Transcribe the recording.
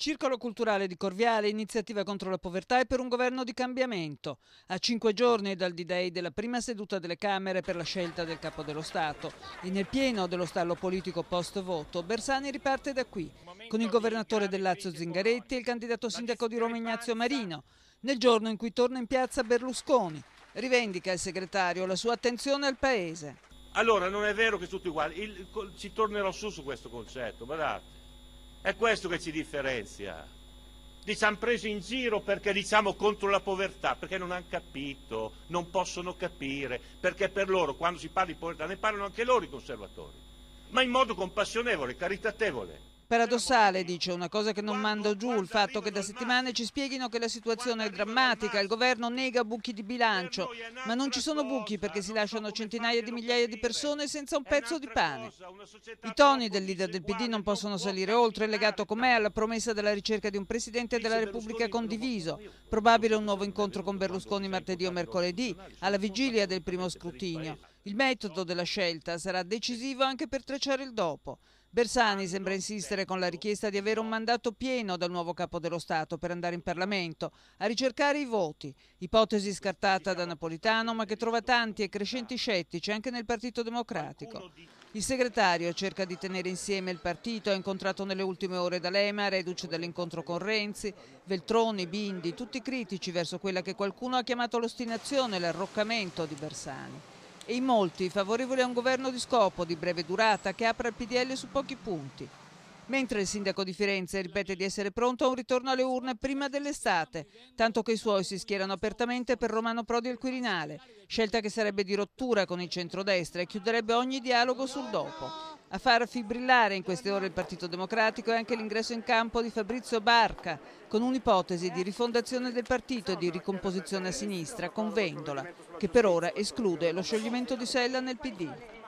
Circolo culturale di Corviale, iniziativa contro la povertà e per un governo di cambiamento. A cinque giorni dal D-Day della prima seduta delle Camere per la scelta del Capo dello Stato e nel pieno dello stallo politico post-voto, Bersani riparte da qui, con il governatore del Lazio Zingaretti e il candidato sindaco di Roma Ignazio Marino, nel giorno in cui torna in piazza Berlusconi. Rivendica il segretario la sua attenzione al Paese. Allora, non è vero che è tutto uguale, il, ci tornerò su su questo concetto, guardate è questo che ci differenzia. Li ci hanno preso in giro perché diciamo contro la povertà, perché non hanno capito, non possono capire, perché per loro quando si parla di povertà ne parlano anche loro i conservatori, ma in modo compassionevole, caritatevole. Paradossale, dice, una cosa che non manda giù, il fatto che da settimane ci spieghino che la situazione è drammatica, il governo nega buchi di bilancio, ma non ci sono buchi perché si lasciano centinaia di migliaia di persone senza un pezzo di pane. I toni del leader del PD non possono salire oltre, legato com'è alla promessa della ricerca di un Presidente della Repubblica condiviso, probabile un nuovo incontro con Berlusconi martedì o mercoledì, alla vigilia del primo scrutinio. Il metodo della scelta sarà decisivo anche per tracciare il dopo. Bersani sembra insistere con la richiesta di avere un mandato pieno dal nuovo capo dello Stato per andare in Parlamento a ricercare i voti, ipotesi scartata da Napolitano ma che trova tanti e crescenti scettici anche nel Partito Democratico. Il segretario cerca di tenere insieme il partito, ha incontrato nelle ultime ore D'Alema, reduce dall'incontro con Renzi, Veltroni, Bindi, tutti critici verso quella che qualcuno ha chiamato l'ostinazione, l'arroccamento di Bersani. E in molti favorevoli a un governo di scopo di breve durata che apra il PDL su pochi punti. Mentre il sindaco di Firenze ripete di essere pronto a un ritorno alle urne prima dell'estate, tanto che i suoi si schierano apertamente per Romano Prodi al Quirinale, scelta che sarebbe di rottura con il centrodestra e chiuderebbe ogni dialogo sul dopo. A far fibrillare in queste ore il Partito Democratico è anche l'ingresso in campo di Fabrizio Barca, con un'ipotesi di rifondazione del partito e di ricomposizione a sinistra, con Vendola, che per ora esclude lo scioglimento di Sella nel PD.